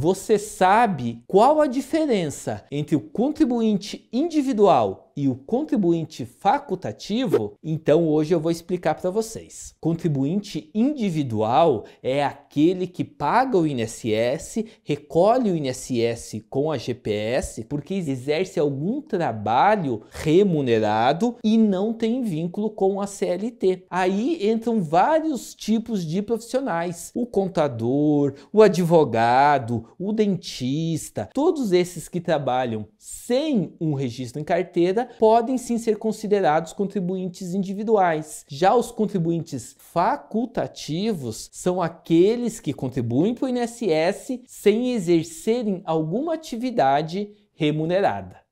Você sabe qual a diferença entre o contribuinte individual e o contribuinte facultativo, então hoje eu vou explicar para vocês. Contribuinte individual é aquele que paga o INSS, recolhe o INSS com a GPS porque exerce algum trabalho remunerado e não tem vínculo com a CLT. Aí entram vários tipos de profissionais: o contador, o advogado, o dentista, todos esses que trabalham sem um registro em carteira podem sim ser considerados contribuintes individuais. Já os contribuintes facultativos são aqueles que contribuem para o INSS sem exercerem alguma atividade remunerada.